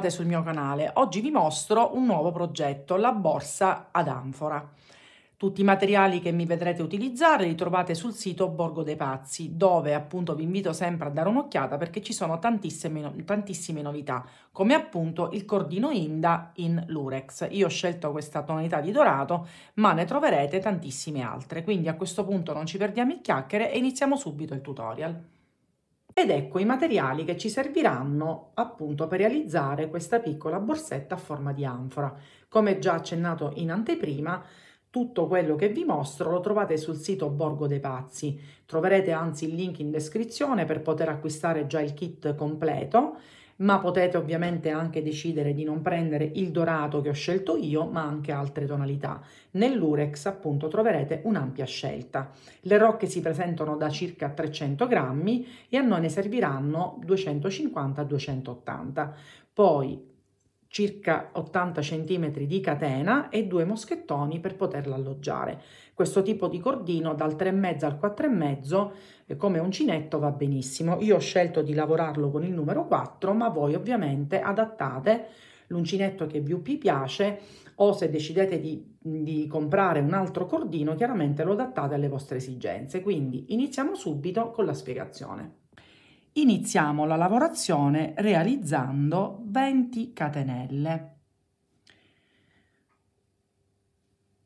bentornate sul mio canale. Oggi vi mostro un nuovo progetto, la borsa ad anfora. Tutti i materiali che mi vedrete utilizzare li trovate sul sito Borgo dei Pazzi, dove appunto vi invito sempre a dare un'occhiata perché ci sono tantissime, tantissime novità, come appunto il cordino Inda in Lurex. Io ho scelto questa tonalità di dorato, ma ne troverete tantissime altre, quindi a questo punto non ci perdiamo in chiacchiere e iniziamo subito il tutorial ed ecco i materiali che ci serviranno appunto per realizzare questa piccola borsetta a forma di anfora. Come già accennato in anteprima, tutto quello che vi mostro lo trovate sul sito Borgo dei Pazzi. Troverete anzi il link in descrizione per poter acquistare già il kit completo ma potete ovviamente anche decidere di non prendere il dorato che ho scelto io, ma anche altre tonalità. Nell'Urex appunto troverete un'ampia scelta. Le rocche si presentano da circa 300 grammi e a noi ne serviranno 250-280. Poi circa 80 cm di catena e due moschettoni per poterla alloggiare. Questo tipo di cordino dal 3,5 al 4,5 eh, come uncinetto va benissimo. Io ho scelto di lavorarlo con il numero 4, ma voi ovviamente adattate l'uncinetto che più vi piace o se decidete di, di comprare un altro cordino chiaramente lo adattate alle vostre esigenze. Quindi iniziamo subito con la spiegazione iniziamo la lavorazione realizzando 20 catenelle.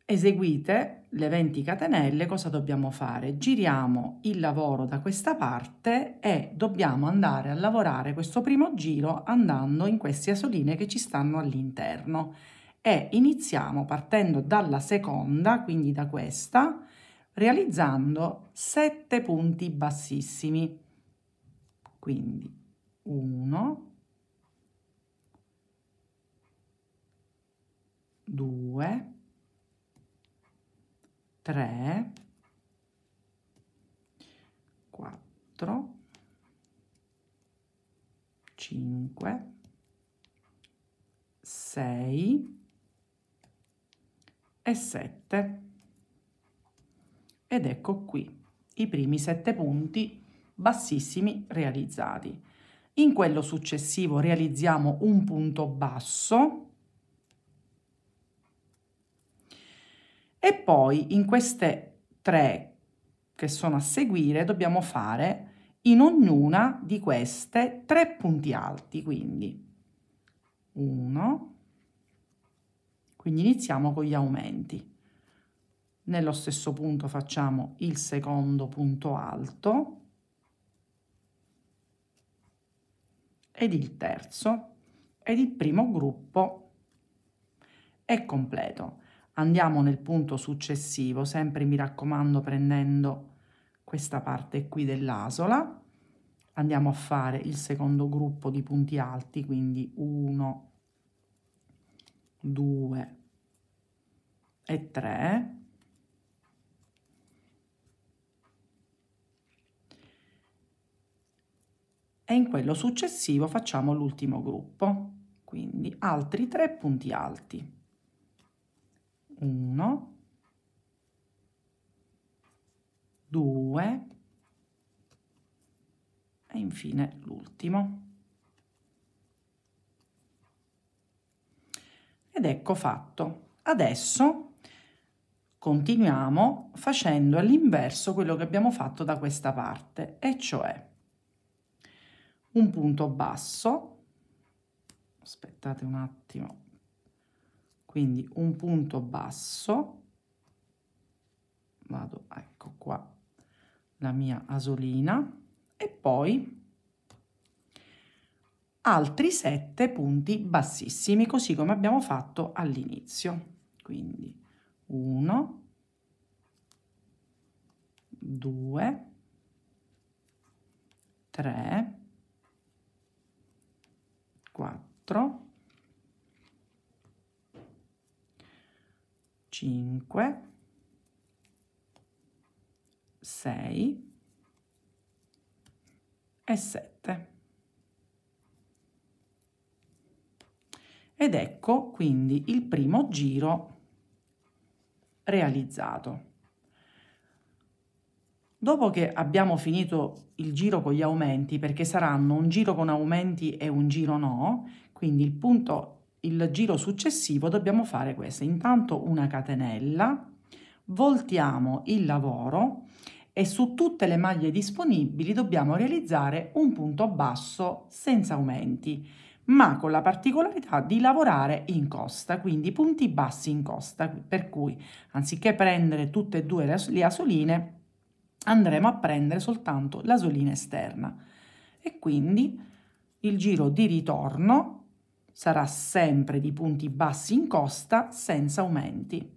Eseguite le 20 catenelle, cosa dobbiamo fare? Giriamo il lavoro da questa parte e dobbiamo andare a lavorare questo primo giro andando in queste asoline che ci stanno all'interno e iniziamo partendo dalla seconda, quindi da questa, realizzando 7 punti bassissimi quindi 1, 2, 3, 4, 5, 6 e 7. Ed ecco qui i primi sette punti bassissimi realizzati. In quello successivo realizziamo un punto basso e poi in queste tre che sono a seguire dobbiamo fare in ognuna di queste tre punti alti, quindi 1, quindi iniziamo con gli aumenti. Nello stesso punto facciamo il secondo punto alto, ed il terzo ed il primo gruppo è completo. Andiamo nel punto successivo, sempre mi raccomando prendendo questa parte qui dell'asola. Andiamo a fare il secondo gruppo di punti alti, quindi 1, 2 e 3 in quello successivo facciamo l'ultimo gruppo. Quindi altri tre punti alti. 1, 2 e infine l'ultimo. Ed ecco fatto. Adesso continuiamo facendo all'inverso quello che abbiamo fatto da questa parte, e cioè un punto basso aspettate un attimo quindi un punto basso vado ecco qua la mia asolina e poi altri sette punti bassissimi così come abbiamo fatto all'inizio quindi 1 2 3 4, 5, 6 e 7. Ed ecco quindi il primo giro realizzato. Dopo che abbiamo finito il giro con gli aumenti, perché saranno un giro con aumenti e un giro no, quindi il punto, il giro successivo dobbiamo fare questo. Intanto una catenella, voltiamo il lavoro e su tutte le maglie disponibili dobbiamo realizzare un punto basso senza aumenti, ma con la particolarità di lavorare in costa, quindi punti bassi in costa, per cui anziché prendere tutte e due le asoline, andremo a prendere soltanto la solina esterna e quindi il giro di ritorno sarà sempre di punti bassi in costa senza aumenti.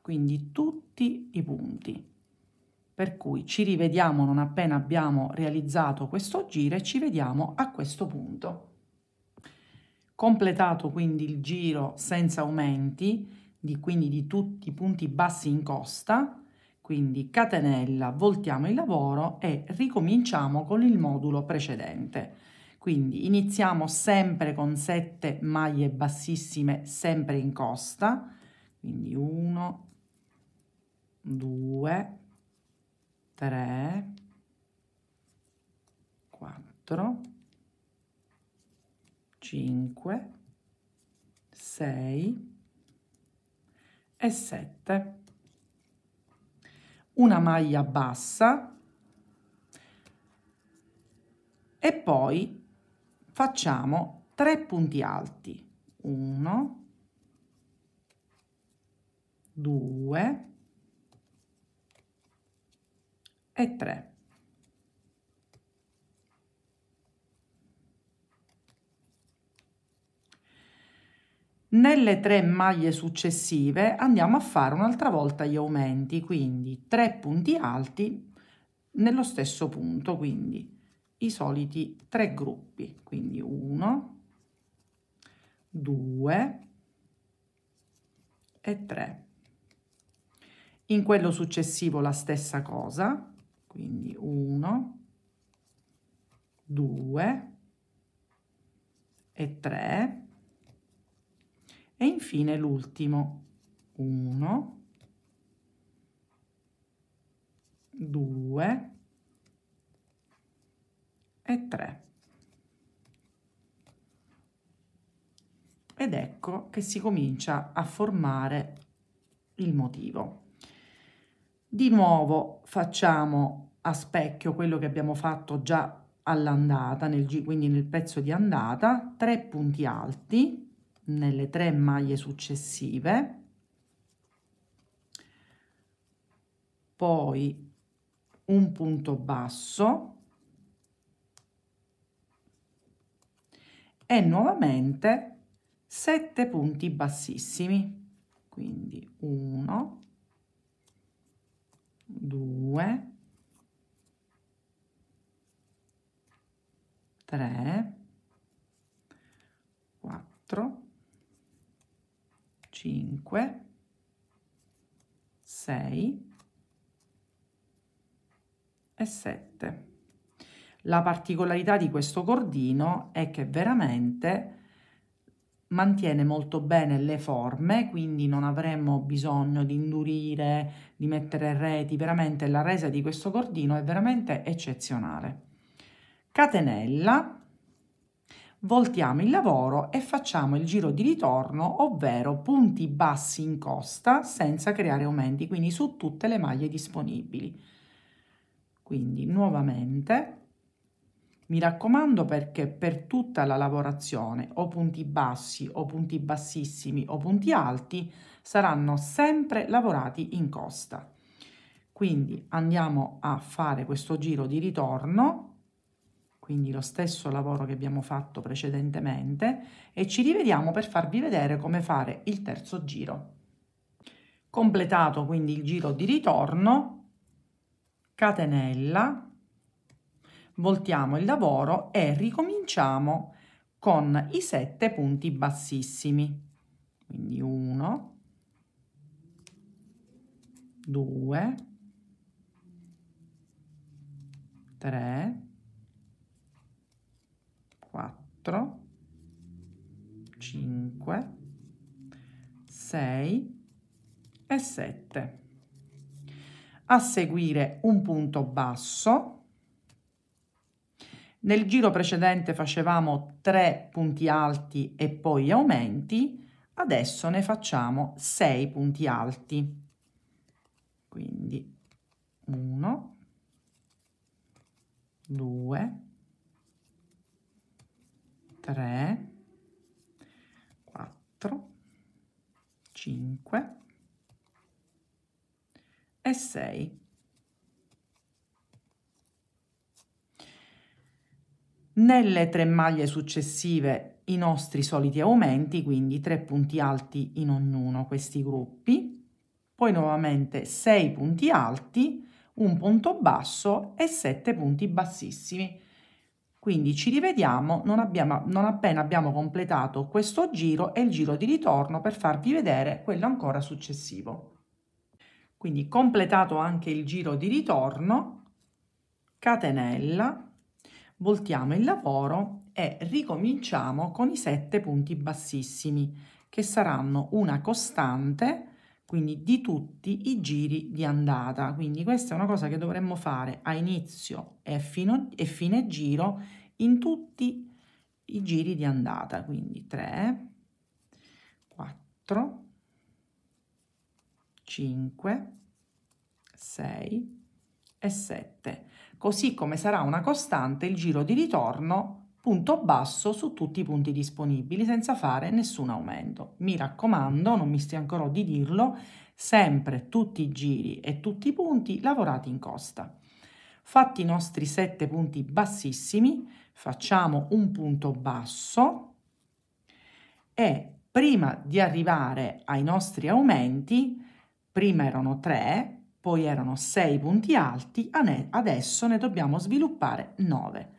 Quindi tutti i punti. Per cui ci rivediamo non appena abbiamo realizzato questo giro e ci vediamo a questo punto. Completato quindi il giro senza aumenti, di, quindi di tutti i punti bassi in costa, quindi catenella, voltiamo il lavoro e ricominciamo con il modulo precedente. Quindi iniziamo sempre con 7 maglie bassissime, sempre in costa. Quindi 1, 2, 3, 4, 5, 6 e 7 una maglia bassa e poi facciamo 3 punti alti 1 2 e 3 Nelle tre maglie successive andiamo a fare un'altra volta gli aumenti, quindi tre punti alti nello stesso punto, quindi i soliti tre gruppi, quindi uno, due e tre. In quello successivo la stessa cosa, quindi uno, due e tre e infine l'ultimo 1 2 e 3 ed ecco che si comincia a formare il motivo di nuovo facciamo a specchio quello che abbiamo fatto già all'andata nel quindi nel pezzo di andata 3 punti alti nelle tre maglie successive poi un punto basso e nuovamente 7 punti bassissimi quindi 1 2 3 4 5, 6 e 7. La particolarità di questo cordino è che veramente mantiene molto bene le forme, quindi non avremmo bisogno di indurire, di mettere reti, veramente la resa di questo cordino è veramente eccezionale. Catenella, voltiamo il lavoro e facciamo il giro di ritorno, ovvero punti bassi in costa senza creare aumenti, quindi su tutte le maglie disponibili. Quindi nuovamente, mi raccomando perché per tutta la lavorazione o punti bassi o punti bassissimi o punti alti saranno sempre lavorati in costa. Quindi andiamo a fare questo giro di ritorno quindi lo stesso lavoro che abbiamo fatto precedentemente e ci rivediamo per farvi vedere come fare il terzo giro. Completato quindi il giro di ritorno, catenella, voltiamo il lavoro e ricominciamo con i sette punti bassissimi. Quindi 1, 2, 3, 4, 5, 6 e 7. A seguire un punto basso. Nel giro precedente facevamo 3 punti alti e poi aumenti, adesso ne facciamo 6 punti alti. Quindi 1, 2, 3, 4, 5 e 6. Nelle tre maglie successive i nostri soliti aumenti, quindi tre punti alti in ognuno questi gruppi, poi nuovamente 6 punti alti, un punto basso e 7 punti bassissimi. Quindi ci rivediamo non, abbiamo, non appena abbiamo completato questo giro e il giro di ritorno per farvi vedere quello ancora successivo. Quindi completato anche il giro di ritorno, catenella, voltiamo il lavoro e ricominciamo con i sette punti bassissimi che saranno una costante quindi di tutti i giri di andata. Quindi questa è una cosa che dovremmo fare a inizio e, fino, e fine giro in tutti i giri di andata, quindi 3, 4, 5, 6 e 7. Così come sarà una costante il giro di ritorno punto basso su tutti i punti disponibili senza fare nessun aumento. Mi raccomando, non mi stancherò di dirlo, sempre tutti i giri e tutti i punti lavorati in costa. Fatti i nostri sette punti bassissimi, facciamo un punto basso e prima di arrivare ai nostri aumenti, prima erano 3, poi erano 6 punti alti, adesso ne dobbiamo sviluppare 9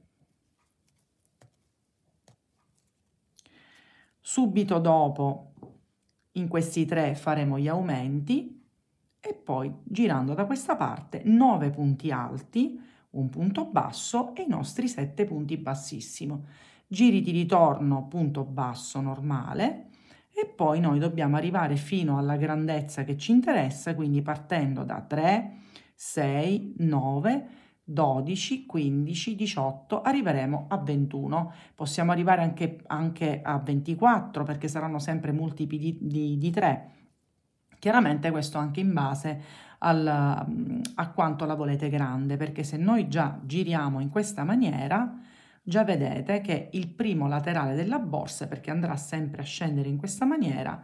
subito dopo in questi tre faremo gli aumenti e poi girando da questa parte 9 punti alti, un punto basso e i nostri 7 punti bassissimo. Giri di ritorno, punto basso normale e poi noi dobbiamo arrivare fino alla grandezza che ci interessa, quindi partendo da 3, 6, 9 12, 15, 18, arriveremo a 21. Possiamo arrivare anche, anche a 24 perché saranno sempre multipli di, di, di 3. Chiaramente questo anche in base al, a quanto la volete grande perché se noi già giriamo in questa maniera già vedete che il primo laterale della borsa perché andrà sempre a scendere in questa maniera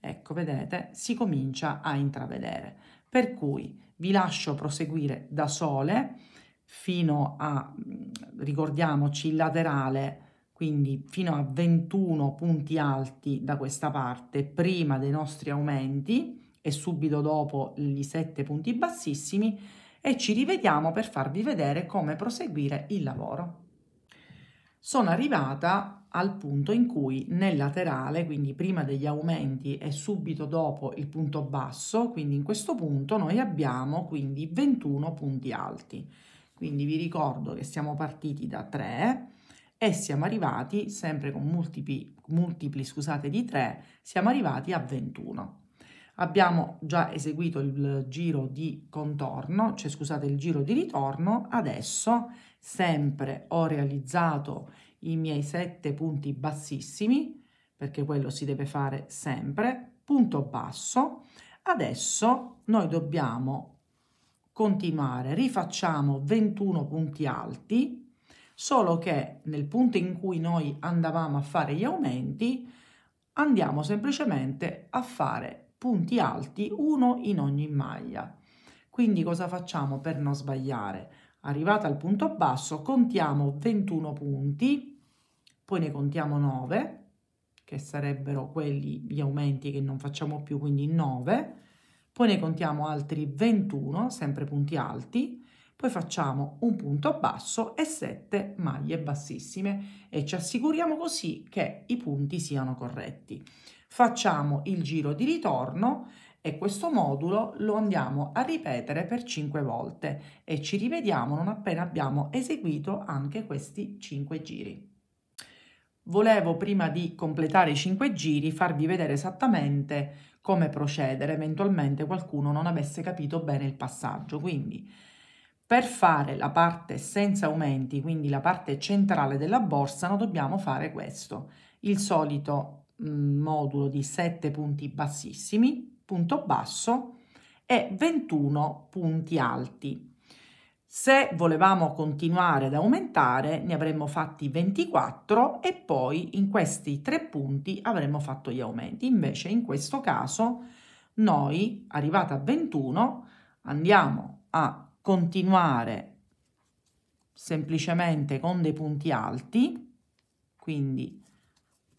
ecco vedete si comincia a intravedere per cui vi lascio proseguire da sole fino a, mm, ricordiamoci, il laterale, quindi fino a 21 punti alti da questa parte prima dei nostri aumenti e subito dopo gli 7 punti bassissimi e ci rivediamo per farvi vedere come proseguire il lavoro sono arrivata al punto in cui nel laterale, quindi prima degli aumenti e subito dopo il punto basso, quindi in questo punto noi abbiamo quindi 21 punti alti. Quindi vi ricordo che siamo partiti da 3 e siamo arrivati, sempre con multipli, multipli scusate, di 3, siamo arrivati a 21. Abbiamo già eseguito il giro di contorno, cioè scusate il giro di ritorno, adesso sempre ho realizzato i miei sette punti bassissimi, perché quello si deve fare sempre, punto basso, adesso noi dobbiamo continuare, rifacciamo 21 punti alti, solo che nel punto in cui noi andavamo a fare gli aumenti andiamo semplicemente a fare punti alti, uno in ogni maglia. Quindi cosa facciamo per non sbagliare? Arrivata al punto basso contiamo 21 punti, poi ne contiamo 9, che sarebbero quelli, gli aumenti che non facciamo più, quindi 9, poi ne contiamo altri 21, sempre punti alti, poi facciamo un punto basso e 7 maglie bassissime e ci assicuriamo così che i punti siano corretti. Facciamo il giro di ritorno e questo modulo lo andiamo a ripetere per 5 volte e ci rivediamo non appena abbiamo eseguito anche questi 5 giri. Volevo prima di completare i 5 giri farvi vedere esattamente come procedere, eventualmente qualcuno non avesse capito bene il passaggio, quindi per fare la parte senza aumenti, quindi la parte centrale della borsa, noi dobbiamo fare questo, il solito modulo di 7 punti bassissimi, punto basso e 21 punti alti. Se volevamo continuare ad aumentare ne avremmo fatti 24 e poi in questi tre punti avremmo fatto gli aumenti. Invece in questo caso noi, arrivata a 21, andiamo a continuare semplicemente con dei punti alti, quindi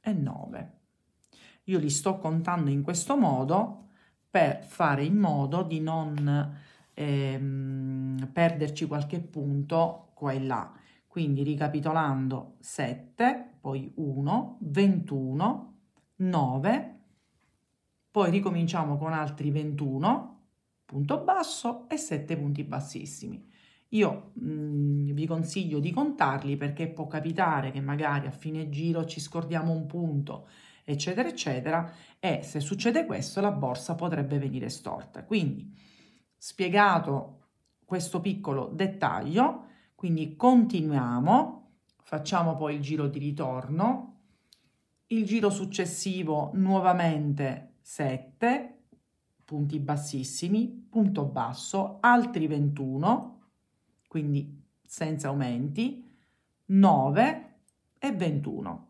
e 9. Io li sto contando in questo modo per fare in modo di non ehm, perderci qualche punto qua e là. Quindi ricapitolando 7, poi 1, 21, 9, poi ricominciamo con altri 21, punto basso e 7 punti bassissimi. Io mh, mm, vi consiglio di contarli perché può capitare che magari a fine giro ci scordiamo un punto, eccetera, eccetera, e se succede questo la borsa potrebbe venire storta. Quindi, spiegato questo piccolo dettaglio, quindi continuiamo, facciamo poi il giro di ritorno, il giro successivo nuovamente 7, punti bassissimi, punto basso, altri 21, quindi senza aumenti, 9 e 21.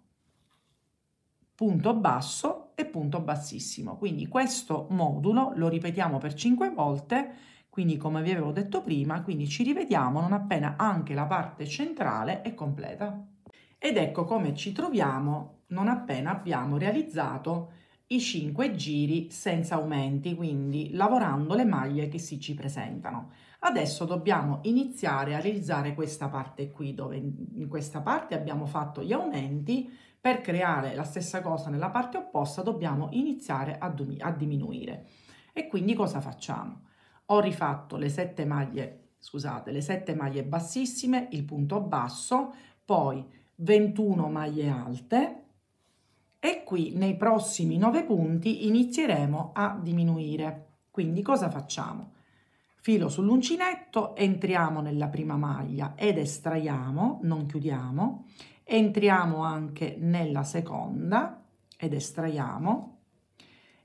Punto basso e punto bassissimo. Quindi questo modulo lo ripetiamo per 5 volte, quindi come vi avevo detto prima, quindi ci rivediamo non appena anche la parte centrale è completa. Ed ecco come ci troviamo non appena abbiamo realizzato i 5 giri senza aumenti, quindi lavorando le maglie che si ci presentano. Adesso dobbiamo iniziare a realizzare questa parte qui, dove in questa parte abbiamo fatto gli aumenti, per creare la stessa cosa nella parte opposta dobbiamo iniziare a, diminuire. E quindi cosa facciamo? Ho rifatto le sette maglie, scusate, le sette maglie bassissime, il punto basso, poi 21 maglie alte e qui nei prossimi 9 punti inizieremo a diminuire. Quindi cosa facciamo? Filo sull'uncinetto, entriamo nella prima maglia ed estraiamo, non chiudiamo, entriamo anche nella seconda ed estraiamo,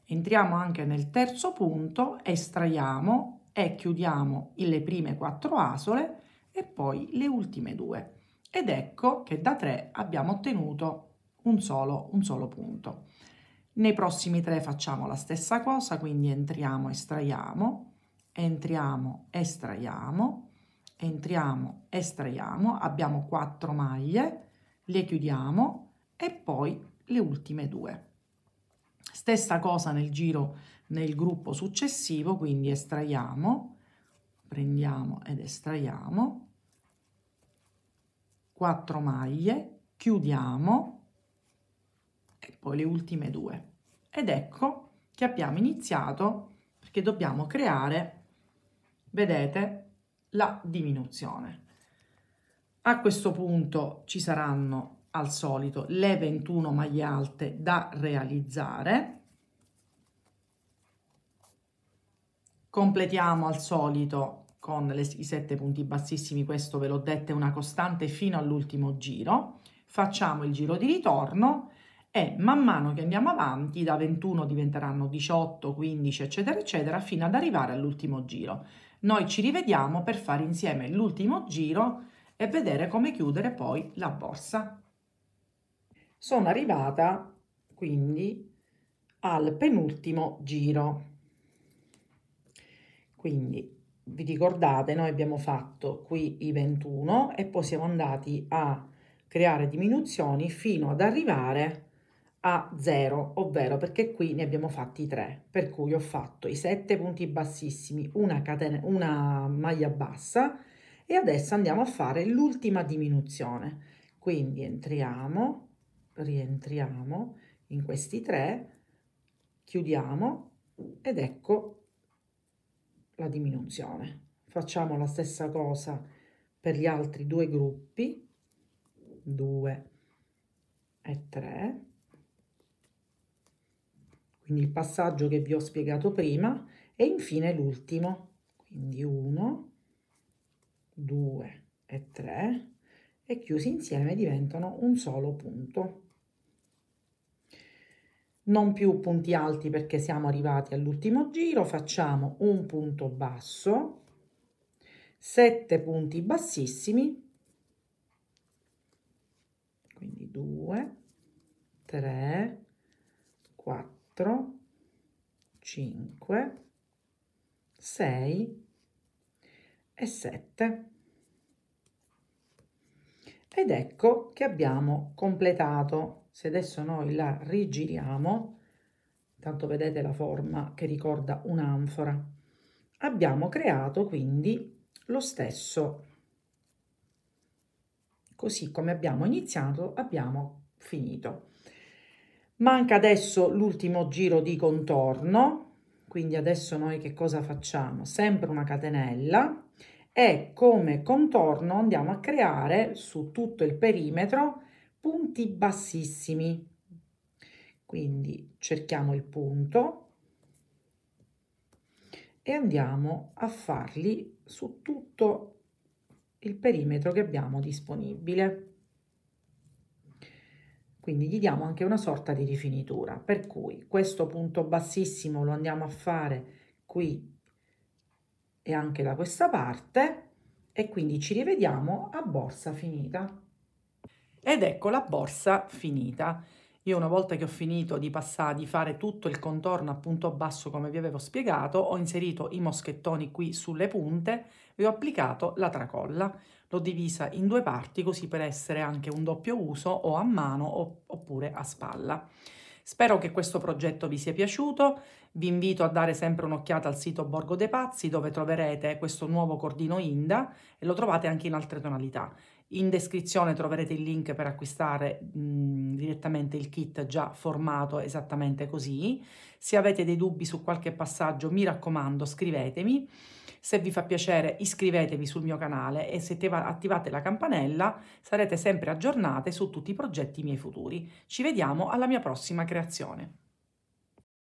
entriamo anche nel terzo punto, estraiamo e chiudiamo le prime quattro asole e poi le ultime due. Ed ecco che da 3 abbiamo ottenuto un solo, un solo punto. Nei prossimi tre facciamo la stessa cosa, quindi entriamo, estraiamo, entriamo, estraiamo, entriamo, estraiamo, abbiamo 4 maglie, le chiudiamo e poi le ultime due. Stessa cosa nel giro nel gruppo successivo, quindi estraiamo, prendiamo ed estraiamo, 4 maglie, chiudiamo e poi le ultime due. Ed ecco che abbiamo iniziato perché dobbiamo creare vedete la diminuzione. A questo punto ci saranno al solito le 21 maglie alte da realizzare. Completiamo al solito con le, i 7 punti bassissimi, questo ve l'ho detto è una costante fino all'ultimo giro. Facciamo il giro di ritorno e man mano che andiamo avanti da 21 diventeranno 18, 15 eccetera eccetera fino ad arrivare all'ultimo giro. Noi ci rivediamo per fare insieme l'ultimo giro e vedere come chiudere poi la borsa. Sono arrivata quindi al penultimo giro. Quindi vi ricordate, noi abbiamo fatto qui i 21 e poi siamo andati a creare diminuzioni fino ad arrivare a 0, ovvero perché qui ne abbiamo fatti 3, per cui ho fatto i 7 punti bassissimi, una, catena, una maglia bassa e adesso andiamo a fare l'ultima diminuzione. Quindi entriamo, rientriamo in questi 3, chiudiamo ed ecco la diminuzione. Facciamo la stessa cosa per gli altri due gruppi, 2 e 3 quindi il passaggio che vi ho spiegato prima e infine l'ultimo, quindi 1, 2 e 3 e chiusi insieme diventano un solo punto. Non più punti alti perché siamo arrivati all'ultimo giro, facciamo un punto basso, 7 punti bassissimi, quindi 2, 3, 4. 4, 5, 6 e 7. Ed ecco che abbiamo completato. Se adesso noi la rigiriamo, tanto vedete la forma che ricorda un'anfora, abbiamo creato quindi lo stesso. Così come abbiamo iniziato, abbiamo finito. Manca adesso l'ultimo giro di contorno, quindi adesso noi che cosa facciamo? Sempre una catenella e come contorno andiamo a creare su tutto il perimetro punti bassissimi. Quindi cerchiamo il punto e andiamo a farli su tutto il perimetro che abbiamo disponibile. Quindi gli diamo anche una sorta di rifinitura, per cui questo punto bassissimo lo andiamo a fare qui e anche da questa parte e quindi ci rivediamo a borsa finita. Ed ecco la borsa finita. Io una volta che ho finito di passare, di fare tutto il contorno a punto basso come vi avevo spiegato, ho inserito i moschettoni qui sulle punte e ho applicato la tracolla l'ho divisa in due parti così per essere anche un doppio uso o a mano o, oppure a spalla. Spero che questo progetto vi sia piaciuto, vi invito a dare sempre un'occhiata al sito Borgo dei Pazzi dove troverete questo nuovo cordino Inda e lo trovate anche in altre tonalità. In descrizione troverete il link per acquistare mh, direttamente il kit già formato esattamente così. Se avete dei dubbi su qualche passaggio mi raccomando scrivetemi. Se vi fa piacere iscrivetevi sul mio canale e se attivate la campanella sarete sempre aggiornate su tutti i progetti miei futuri. Ci vediamo alla mia prossima creazione.